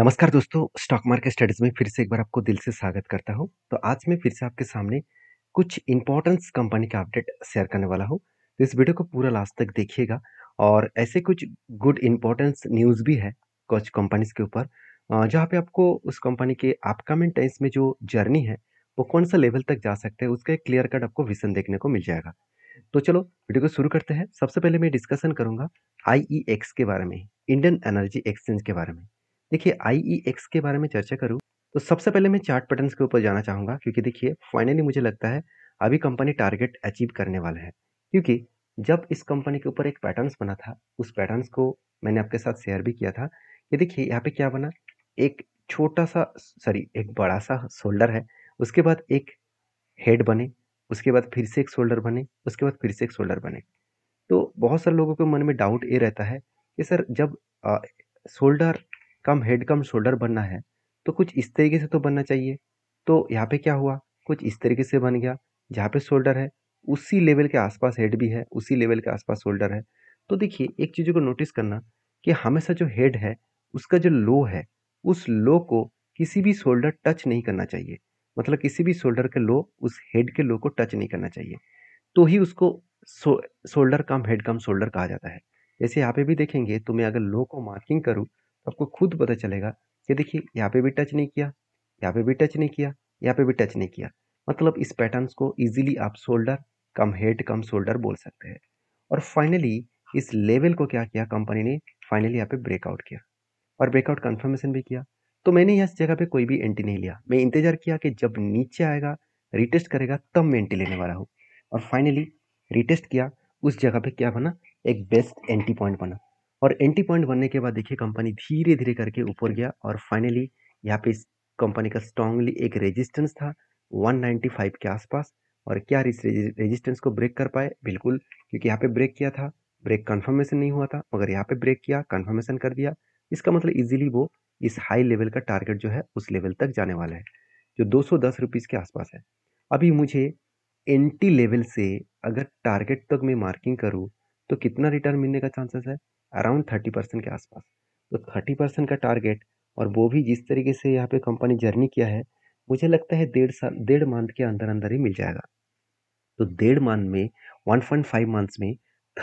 नमस्कार दोस्तों stock market studies में फिर से एक बार आपको दिल से स्वागत करता हूं तो आज मैं फिर से आपके सामने कुछ इंपॉर्टेंस कंपनी का अपडेट शेयर करने वाला हूं तो इस वीडियो को पूरा लास्ट तक देखिएगा और ऐसे कुछ गुड इंपॉर्टेंस न्यूज़ भी है कुछ कंपनीज के ऊपर जहाँ पे आपको उस कंपनी के अपकमिंग टाइम्स में जो जर्नी है वो कौन सा लेवल तक जा सकते हैं उसका एक क्लियर कट आपको विजन देखने को मिल जाएगा तो चलो वीडियो को शुरू करते हैं सबसे पहले मैं डिस्कशन करूँगा आई के बारे में इंडियन एनर्जी एक्सचेंज के बारे में देखिए आई e के बारे में चर्चा करूँ तो सबसे पहले मैं चार्ट पैटर्न्स के ऊपर जाना चाहूँगा क्योंकि देखिए फाइनली मुझे लगता है अभी कंपनी टारगेट अचीव करने वाला है क्योंकि जब इस कंपनी के ऊपर एक पैटर्न्स बना था उस पैटर्न्स को मैंने आपके साथ शेयर भी किया था ये देखिए यहाँ पे क्या बना एक छोटा सा सॉरी एक बड़ा सा शोल्डर है उसके बाद एक हेड बने उसके बाद फिर से एक शोल्डर बने उसके बाद फिर से एक शोल्डर बने तो बहुत सारे लोगों के मन में डाउट ये रहता है कि सर जब shoulder cum head cum shoulder बनना है तो कुछ इस तरीके से तो बनना चाहिए तो यहाँ पे क्या हुआ कुछ इस तरीके से बन गया जहाँ पे शोल्डर है उसी लेवल के आसपास हेड भी है उसी लेवल के आसपास शोल्डर है तो देखिए एक चीज़ को नोटिस करना कि हमेशा जो हेड है उसका जो लो है उस लो को किसी भी शोल्डर टच नहीं करना चाहिए मतलब किसी भी शोल्डर के लो उस हेड के लो को टच नहीं करना चाहिए तो ही उसको shoulder cum head cum shoulder कहा जाता है जैसे यहाँ पे भी देखेंगे तो मैं अगर लो को मार्किंग करूँ आपको खुद पता चलेगा कि देखिए यहाँ पे भी टच नहीं किया यहाँ पे भी टच नहीं किया यहाँ पे भी टच नहीं किया मतलब इस पैटर्न्स को इजीली आप shoulder cum head cum shoulder बोल सकते हैं और फाइनली इस लेवल को क्या किया कंपनी ने फाइनली यहाँ पे ब्रेकआउट किया और ब्रेकआउट कन्फर्मेशन भी किया तो मैंने यहाँ जगह पे कोई भी एंटी नहीं लिया मैं इंतजार किया कि जब नीचे आएगा रिटेस्ट करेगा तब मैं एंट्री लेने वाला हूँ और फाइनली रिटेस्ट किया उस जगह पे क्या बना एक बेस्ट एंट्री पॉइंट बना और एंटी पॉइंट बनने के बाद देखिए कंपनी धीरे धीरे करके ऊपर गया और फाइनली यहाँ पे इस कंपनी का स्ट्रांगली एक रेजिस्टेंस था 195 के आसपास और क्या इस रेजिस्टेंस को ब्रेक कर पाए बिल्कुल क्योंकि यहाँ पे ब्रेक किया था ब्रेक कन्फर्मेशन नहीं हुआ था मगर यहाँ पे ब्रेक किया कन्फर्मेशन कर दिया इसका मतलब इजिली वो इस हाई लेवल का टारगेट जो है उस लेवल तक जाने वाला है जो दो सौ के आसपास है अभी मुझे एंटी लेवल से अगर टारगेट तक मैं मार्किंग करूँ तो कितना रिटर्न मिलने का चांसेस है अराउंड थर्टी परसेंट के आसपास तो थर्टी परसेंट का टारगेट और वो भी जिस तरीके से यहाँ पे कंपनी जर्नी किया है मुझे लगता है डेढ़ साल डेढ़ मंथ के अंदर अंदर ही मिल जाएगा तो डेढ़ मंथ में वन पॉइंट फाइव मंथ्स में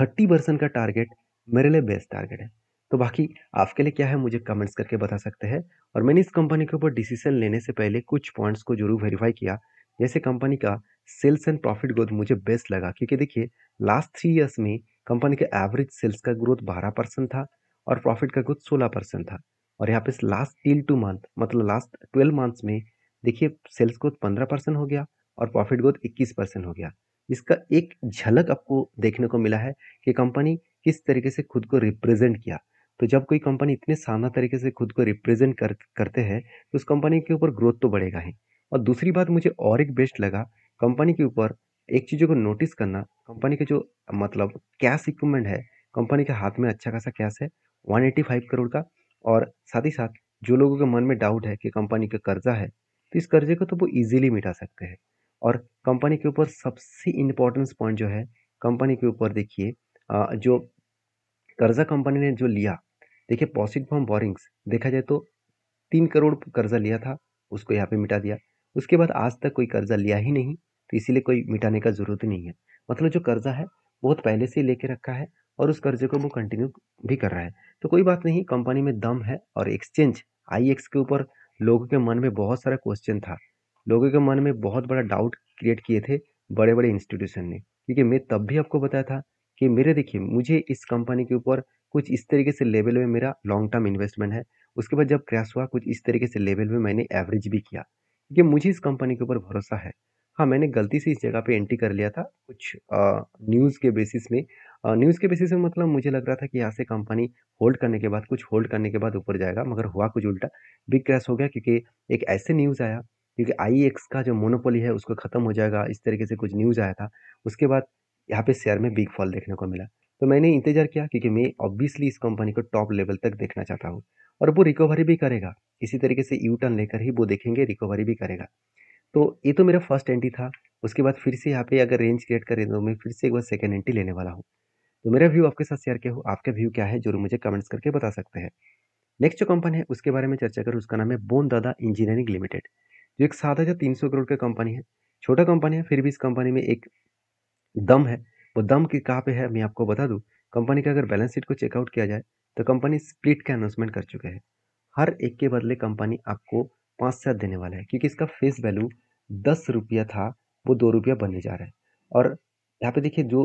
थर्टी परसेंट का टारगेट मेरे लिए बेस्ट टारगेट है तो बाकी आपके लिए क्या है मुझे कमेंट्स करके बता सकते हैं और मैंने इस कंपनी के ऊपर डिसीजन लेने से पहले कुछ पॉइंट्स को जरूर वेरीफाई किया जैसे कंपनी का सेल्स एंड प्रॉफिट ग्रोथ मुझे बेस्ट लगा क्योंकि देखिए लास्ट थ्री ईयर्स में कंपनी के एवरेज सेल्स का ग्रोथ बारह परसेंट था और प्रॉफिट का ग्रोथ सोलह परसेंट था और यहाँ पे लास्ट टील टू मंथ मतलब लास्ट ट्वेल्व मंथ्स में देखिए सेल्स ग्रोथ पंद्रह परसेंट हो गया और प्रॉफिट ग्रोथ इक्कीस परसेंट हो गया इसका एक झलक आपको देखने को मिला है कि कंपनी किस तरीके से खुद को रिप्रेजेंट किया तो जब कोई कंपनी इतने शानदार तरीके से खुद को रिप्रेजेंट कर करते हैं तो उस कंपनी के ऊपर ग्रोथ तो बढ़ेगा ही और दूसरी बात मुझे और एक बेस्ट लगा कंपनी के ऊपर एक चीज़ों को नोटिस करना कंपनी के जो मतलब कैश इक्विपमेंट है कंपनी के हाथ में अच्छा खासा कैश है वन फाइव करोड़ का और साथ ही साथ जो लोगों के मन में डाउट है कि कंपनी का कर्जा है तो इस कर्जे को तो वो ईजिली मिटा सकते हैं और कंपनी के ऊपर सबसे इम्पोर्टेंस पॉइंट जो है कंपनी के ऊपर देखिए जो कर्जा कंपनी ने जो लिया देखिए पॉसिट फॉर्म बोरिंग्स देखा जाए तो तीन करोड़ कर्जा लिया था उसको यहाँ पे मिटा दिया उसके बाद आज तक कोई कर्जा लिया ही नहीं तो इसीलिए कोई मिटाने का ज़रूरत नहीं है मतलब जो कर्ज़ा है बहुत पहले से ही लेके रखा है और उस कर्जे को वो कंटिन्यू भी कर रहा है तो कोई बात नहीं कंपनी में दम है और एक्सचेंज आई एक्स के ऊपर लोगों के मन में बहुत सारा क्वेश्चन था लोगों के मन में बहुत बड़ा डाउट क्रिएट किए थे बड़े बड़े इंस्टीट्यूशन ने क्योंकि मैं तब भी आपको बताया था कि मेरे देखिए मुझे इस कंपनी के ऊपर कुछ इस तरीके से लेवल में मेरा लॉन्ग टर्म इन्वेस्टमेंट है उसके बाद जब क्रैश हुआ कुछ इस तरीके से लेवल में मैंने एवरेज भी किया क्योंकि मुझे इस कंपनी के ऊपर भरोसा है हाँ मैंने गलती से इस जगह पे एंट्री कर लिया था कुछ न्यूज़ के बेसिस में न्यूज़ के बेसिस में मतलब मुझे लग रहा था कि यहाँ से कंपनी होल्ड करने के बाद कुछ होल्ड करने के बाद ऊपर जाएगा मगर हुआ कुछ उल्टा बिग क्रैश हो गया क्योंकि एक ऐसे न्यूज़ आया क्योंकि आई e का जो मोनोपोली है उसको ख़त्म हो जाएगा इस तरीके से कुछ न्यूज़ आया था उसके बाद यहाँ पे शेयर में बिग फॉल देखने को मिला तो मैंने इंतजार किया क्योंकि मैं ऑब्वियसली इस कंपनी को टॉप लेवल तक देखना चाहता हूँ और वो रिकवरी भी करेगा इसी तरीके से यू टर्न लेकर ही वो देखेंगे रिकवरी भी करेगा तो ये तो मेरा फर्स्ट एंटी था उसके बाद फिर से यहाँ पे अगर रेंज क्रिएट करें तो मैं फिर से एक बार सेकेंड एंटी लेने वाला हूँ तो मेरा व्यू आपके साथ शेयर किया हो आपका व्यू क्या है जरूर मुझे कमेंट्स करके बता सकते हैं नेक्स्ट जो कंपनी है उसके बारे में चर्चा करूँ उसका नाम है बोन दादा इंजीनियरिंग लिमिटेड जो एक सात हज़ार तीन सौ करोड़ का कंपनी है छोटा कंपनी है फिर भी इस कंपनी में एक दम है वो दम की कहाँ पे है मैं आपको बता दूँ कंपनी का अगर बैलेंस शीट को चेकआउट किया जाए तो कंपनी स्प्लिट का अनाउंसमेंट कर चुके हैं हर एक के बदले कंपनी आपको पाँच से सात देने वाला है क्योंकि इसका फेस वैल्यू दस रुपया था वो दो रुपया बनने जा रहा है और यहाँ पे देखिए जो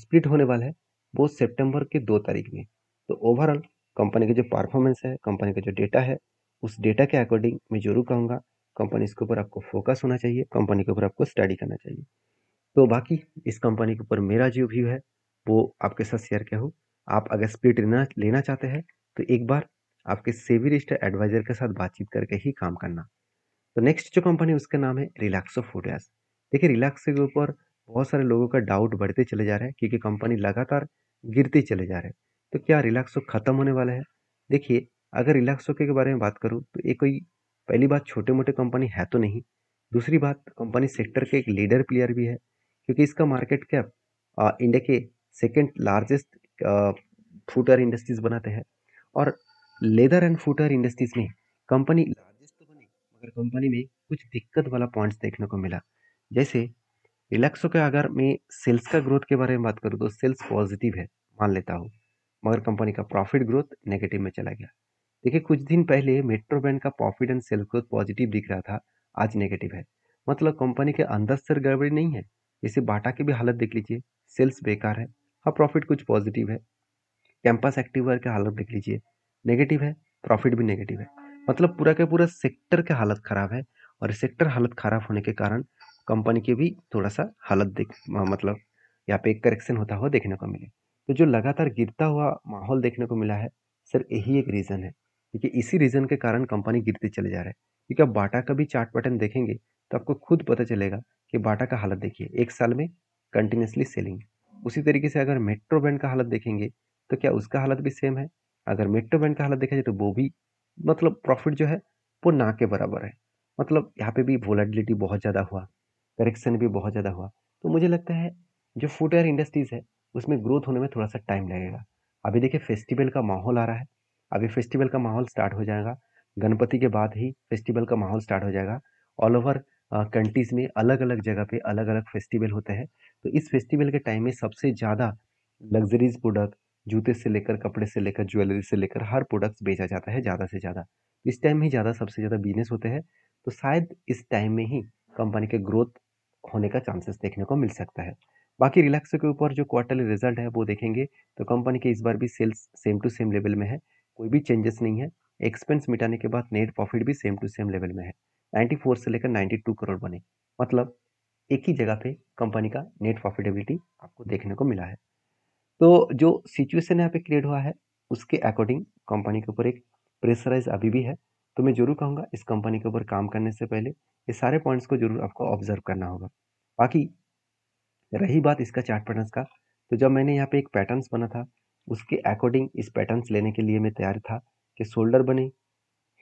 स्प्लिट होने वाला है वो सितंबर के दो तारीख में तो ओवरऑल कंपनी का जो परफॉर्मेंस है कंपनी का जो डेटा है उस डेटा के अकॉर्डिंग मैं जरूर कहूँगा कंपनी इसके ऊपर आपको फोकस होना चाहिए कंपनी के ऊपर आपको स्टडी करना चाहिए तो बाकी इस कंपनी के ऊपर मेरा जो व्यू है वो आपके साथ शेयर किया हो आप अगर स्प्लिट लेना लेना चाहते हैं तो एक बार आपके सेवी रिस्ट एडवाइजर के साथ बातचीत करके ही काम करना तो नेक्स्ट जो कंपनी उसका नाम है रिलैक्सो फूडियास देखिए रिलैक्सो के ऊपर बहुत सारे लोगों का डाउट बढ़ते चले जा रहे हैं क्योंकि कंपनी लगातार गिरते चले जा रहे हैं तो क्या रिलैक्सो ख़त्म होने वाला है देखिए अगर रिलैक्सो के बारे में बात करूँ तो ये कोई पहली बात छोटे मोटे कंपनी है तो नहीं दूसरी बात कंपनी सेक्टर के एक लीडर प्लेयर भी है क्योंकि इसका मार्केट कैप इंडिया के सेकेंड लार्जेस्ट फूटवेयर इंडस्ट्रीज बनाते हैं और लेदर एंड फूटर इंडस्ट्रीज में कंपनी लार्जेस्ट तो बनी मगर कंपनी में कुछ दिक्कत वाला पॉइंट्स देखने को मिला जैसे रिलैक्सो के अगर मैं सेल्स का ग्रोथ के बारे में बात करूँ तो सेल्स पॉजिटिव है मान लेता हूँ मगर कंपनी का प्रॉफिट ग्रोथ नेगेटिव में चला गया देखिए कुछ दिन पहले मेट्रो बैंड का profit and sales growth positive दिख रहा था आज नेगेटिव है मतलब कंपनी के अंदर से गड़बड़ी नहीं है जैसे बाटा की भी हालत देख लीजिए सेल्स बेकार है हाँ प्रॉफिट कुछ पॉजिटिव है कैंपस वर्क की हालत देख लीजिए नेगेटिव है प्रॉफिट भी नेगेटिव है मतलब पूरा के पूरा सेक्टर की हालत ख़राब है और सेक्टर हालत ख़राब होने के कारण कंपनी की भी थोड़ा सा हालत देख मतलब यहाँ पे एक करेक्शन होता हुआ देखने को मिले तो जो लगातार गिरता हुआ माहौल देखने को मिला है सर यही एक रीज़न है क्योंकि इसी रीज़न के कारण कंपनी गिरती चले जा रहा है क्योंकि आप बाटा का भी चार्ट पैटर्न देखेंगे तो आपको खुद पता चलेगा कि बाटा का हालत देखिए एक साल में कंटिन्यूसली सेलिंग उसी तरीके से अगर मेट्रो बैंड का हालत देखेंगे तो क्या उसका हालत भी सेम है अगर मेट्रो बैंक का हालत देखा जाए तो वो भी मतलब प्रॉफिट जो है वो ना के बराबर है मतलब यहाँ पे भी वोलाटिलिटी बहुत ज़्यादा हुआ करेक्शन भी बहुत ज़्यादा हुआ तो मुझे लगता है जो फुटवेयर इंडस्ट्रीज़ है उसमें ग्रोथ होने में थोड़ा सा टाइम लगेगा अभी देखिए फेस्टिवल का माहौल आ रहा है अभी फेस्टिवल का माहौल स्टार्ट हो जाएगा गणपति के बाद ही फेस्टिवल का माहौल स्टार्ट हो जाएगा ऑल ओवर कंट्रीज़ में अलग अलग जगह पे अलग अलग फेस्टिवल होते हैं तो इस फेस्टिवल के टाइम में सबसे ज़्यादा लग्जरीज प्रोडक्ट जूते से लेकर कपड़े से लेकर ज्वेलरी से लेकर हर प्रोडक्ट्स बेचा जाता है ज़्यादा से ज़्यादा इस टाइम में ही ज़्यादा सबसे ज़्यादा बिजनेस होते हैं तो शायद इस टाइम में ही कंपनी के ग्रोथ होने का चांसेस देखने को मिल सकता है बाकी रिलैक्सो के ऊपर जो क्वार्टरली रिजल्ट है वो देखेंगे तो कंपनी के इस बार भी sales same to same level में है कोई भी चेंजेस नहीं है एक्सपेंस मिटाने के बाद नेट प्रॉफिट भी सेम टू सेम लेवल में है 94 से लेकर 92 करोड़ बने मतलब एक ही जगह पे कंपनी का नेट प्रॉफिटेबिलिटी आपको देखने को मिला है तो जो सिचुएशन यहाँ पे क्रिएट हुआ है उसके अकॉर्डिंग कंपनी के ऊपर एक प्रेशराइज अभी भी है तो मैं जरूर कहूँगा इस कंपनी के ऊपर काम करने से पहले ये सारे पॉइंट्स को जरूर आपको ऑब्जर्व करना होगा बाकी रही बात इसका चार्ट पैटर्न्स का तो जब मैंने यहाँ पे एक पैटर्न्स बना था उसके अकॉर्डिंग इस पैटर्न्स लेने के लिए मैं तैयार था कि शोल्डर बने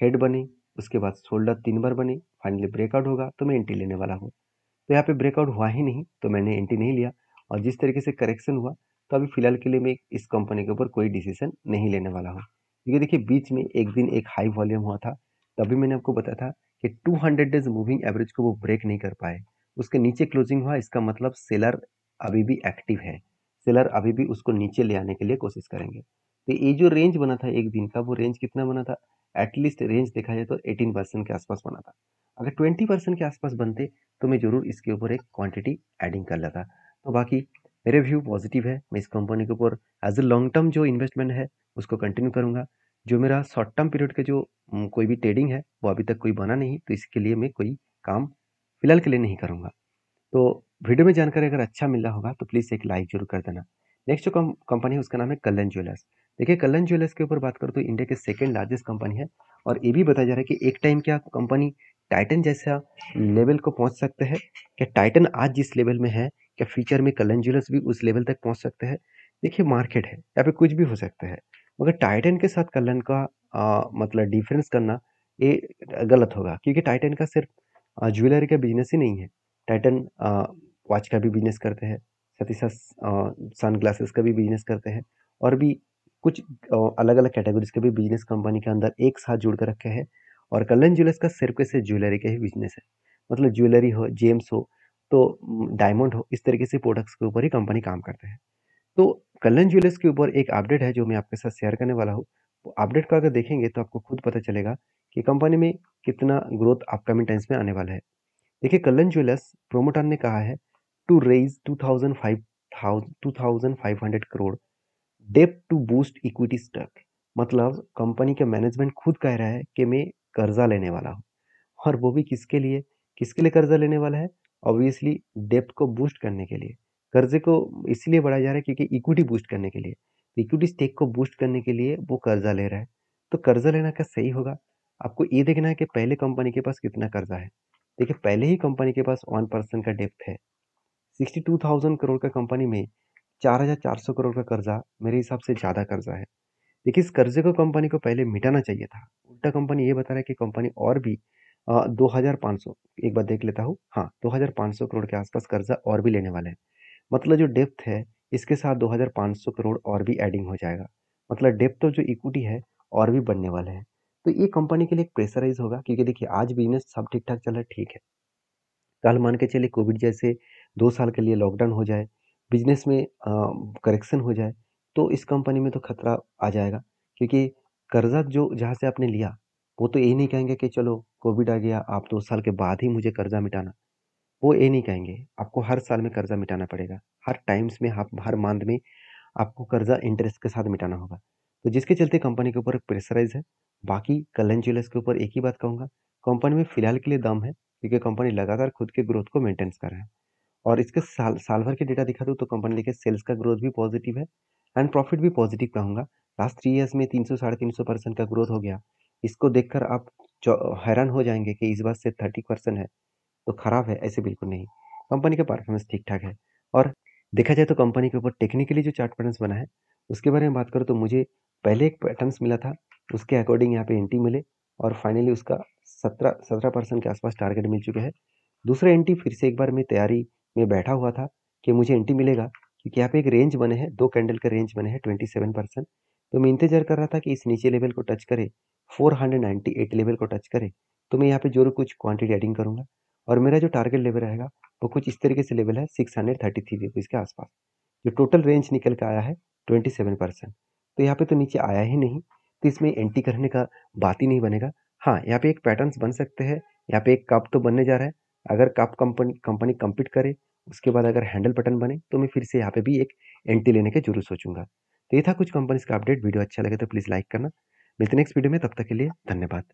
हेड बने उसके बाद शोल्डर तीन बार बने फाइनली ब्रेकआउट होगा तो मैं एंट्री लेने वाला हूँ तो यहाँ पे ब्रेकआउट हुआ ही नहीं तो मैंने एंट्री नहीं लिया और जिस तरीके से करेक्शन हुआ तो अभी फ़िलहाल के लिए मैं इस कंपनी के ऊपर कोई डिसीजन नहीं लेने वाला हूँ क्योंकि देखिए बीच में एक दिन एक हाई वॉल्यूम हुआ था तभी मैंने आपको बताया था कि 200 डेज मूविंग एवरेज को वो ब्रेक नहीं कर पाए उसके नीचे क्लोजिंग हुआ इसका मतलब सेलर अभी भी एक्टिव है सेलर अभी भी उसको नीचे ले आने के लिए कोशिश करेंगे तो ये जो रेंज बना था एक दिन का वो रेंज कितना बना था एटलीस्ट रेंज देखा जाए तो एटीन परसेंट के आसपास बना था अगर ट्वेंटी परसेंट के आसपास बनते तो मैं ज़रूर इसके ऊपर एक क्वांटिटी एडिंग कर लेता तो बाकी मेरे व्यू पॉजिटिव है मैं इस कंपनी के ऊपर एज ए लॉन्ग टर्म जो इन्वेस्टमेंट है उसको कंटिन्यू करूँगा जो मेरा शॉर्ट टर्म पीरियड का जो कोई भी ट्रेडिंग है वो अभी तक कोई बना नहीं तो इसके लिए मैं कोई काम फिलहाल के लिए नहीं करूँगा तो वीडियो में जानकारी अगर अच्छा मिल रहा होगा तो प्लीज़ एक लाइक जरूर कर देना नेक्स्ट जो कंपनी है उसका नाम है कल्याण ज्वेलर्स देखिए कल्याण ज्वेलर्स के ऊपर बात करूँ तो इंडिया के सेकेंड लार्जेस्ट कंपनी है और ये भी बताया जा रहा है कि एक टाइम क्या कंपनी टाइटन जैसा लेवल को पहुँच सकते हैं क्या टाइटन आज जिस लेवल में है क्या फ्यूचर में ज्वेलर्स भी उस लेवल तक पहुंच सकते हैं देखिए मार्केट है या फिर कुछ भी हो सकता है मगर टाइटन के साथ कलन का आ, मतलब डिफरेंस करना ये गलत होगा क्योंकि टाइटन का सिर्फ ज्वेलरी का बिजनेस ही नहीं है टाइटन वॉच का भी बिजनेस करते हैं साथ ही साथ सन ग्लासेस का भी बिजनेस करते हैं और भी कुछ अलग अलग कैटेगरीज के भी बिजनेस कंपनी के अंदर एक साथ जुड़ कर रखे हैं और कलन ज्वेलर्स का सिर्फ से ज्वेलरी का ही बिजनेस है मतलब ज्वेलरी हो जेम्स हो तो डायमंड इस तरीके से प्रोडक्ट्स के ऊपर ही कंपनी काम करते हैं तो कल्याण ज्वेलर्स के ऊपर एक अपडेट है जो मैं आपके साथ शेयर करने वाला हूँ वो अपडेट को अगर देखेंगे तो आपको खुद पता चलेगा कि कंपनी में कितना ग्रोथ अपकमिंग टाइम्स में आने वाला है देखिए कल्याण ज्वेलर्स प्रोमोटर ने कहा है to raise two thousand five two thousand five hundred crore debt to boost equity stock मतलब कंपनी का मैनेजमेंट खुद कह रहा है कि मैं कर्जा लेने वाला हूँ और वो भी किसके लिए किसके लिए कर्जा लेने वाला है ऑब्वियसली डेप्थ को बूस्ट करने के लिए कर्जे को इसलिए बढ़ाया जा रहा है क्योंकि इक्विटी बूस्ट करने के लिए इक्विटी स्टेक को बूस्ट करने के लिए वो कर्जा ले रहा है तो कर्जा लेना क्या सही होगा आपको ये देखना है कि पहले कंपनी के पास कितना कर्जा है देखिए पहले ही कंपनी के पास वन परसेंट का डेप्थ है सिक्सटी टू थाउजेंड करोड़ का कंपनी में चार हज़ार चार सौ करोड़ का कर्जा मेरे हिसाब से ज़्यादा कर्जा है देखिए इस कर्जे को कंपनी को पहले मिटाना चाहिए था उल्टा कंपनी ये बता रहा है कि कंपनी और भी दो हज़ार पाँच सौ एक बार देख लेता हूँ हाँ दो हज़ार पाँच सौ करोड़ के आसपास कर्जा और भी लेने वाले हैं मतलब जो डेप्थ है इसके साथ दो हज़ार पाँच सौ करोड़ और भी एडिंग हो जाएगा मतलब डेप्थ और जो इक्विटी है और भी बढ़ने वाले हैं तो ये कंपनी के लिए एक प्रेशराइज होगा क्योंकि देखिए आज बिजनेस सब ठीक ठाक चल रहा है ठीक है कल मान के चले कोविड जैसे दो साल के लिए लॉकडाउन हो जाए बिजनेस में करेक्शन हो जाए तो इस कंपनी में तो खतरा आ जाएगा क्योंकि कर्जा जो जहाँ से आपने लिया वो तो ये नहीं कहेंगे कि चलो कोविड आ गया आप दो साल के बाद ही मुझे कर्जा मिटाना वो ये नहीं कहेंगे आपको हर साल में कर्जा मिटाना पड़ेगा हर टाइम्स में आप हर मंथ में आपको कर्जा इंटरेस्ट के साथ मिटाना होगा तो जिसके चलते कंपनी के ऊपर प्रेशराइज है बाकी कल्याण ज्वेलर्स के ऊपर एक ही बात कहूँगा कंपनी में फिलहाल के लिए दम है क्योंकि कंपनी लगातार खुद के ग्रोथ को मेंटेन्स कर रहा है और इसके साल साल भर के डेटा दिखा दूँ तो कंपनी लेके सेल्स का ग्रोथ भी पॉजिटिव है एंड प्रॉफिट भी पॉजिटिव कहूँगा लास्ट थ्री ईयर्स में तीन सौ साढ़े तीन सौ परसेंट का ग्रोथ हो गया इसको देखकर आप हैरान हो जाएंगे कि इस बार से थर्टी परसेंट है तो ख़राब है ऐसे बिल्कुल नहीं कंपनी का परफॉर्मेंस ठीक ठाक है और देखा जाए तो कंपनी के ऊपर टेक्निकली जो चार्ट पैटर्न्स बना है उसके बारे में बात करूँ तो मुझे पहले एक पैटर्न्स मिला था उसके अकॉर्डिंग यहाँ पे एंटी मिले और फाइनली उसका सत्रह सत्रह परसेंट के आसपास टारगेट मिल चुके हैं दूसरा एंटी फिर से एक बार मैं तैयारी में बैठा हुआ था कि मुझे एंटी मिलेगा क्योंकि यहाँ पे एक रेंज बने हैं दो कैंडल का रेंज बने हैं ट्वेंटी सेवन परसेंट तो मैं इंतजार कर रहा था कि इस नीचे लेवल को टच करे 498 लेवल को टच करे तो मैं यहाँ पे जरूर कुछ क्वांटिटी एडिंग करूँगा और मेरा जो टारगेट लेवल रहेगा वो कुछ इस तरीके से लेवल है six hundred thirty three rupees के आसपास जो टोटल रेंज निकल के आया है ट्वेंटी सेवन परसेंट तो यहाँ पे तो नीचे आया ही नहीं तो इसमें एंट्री करने का बात ही नहीं बनेगा हाँ यहाँ पे एक पैटर्न्स बन सकते हैं यहाँ पे एक कप तो बनने जा रहा है अगर कप कंपनी कंपनी कम्पीट करे उसके बाद अगर हैंडल बटन बने तो मैं फिर से यहाँ पे भी एक एंट्री लेने के जरूर सोचूंगा तो ये था कुछ कंपनीज का अपडेट वीडियो अच्छा लगे तो प्लीज़ लाइक करना मिलते नेक्स्ट वीडियो में तब तक के लिए धन्यवाद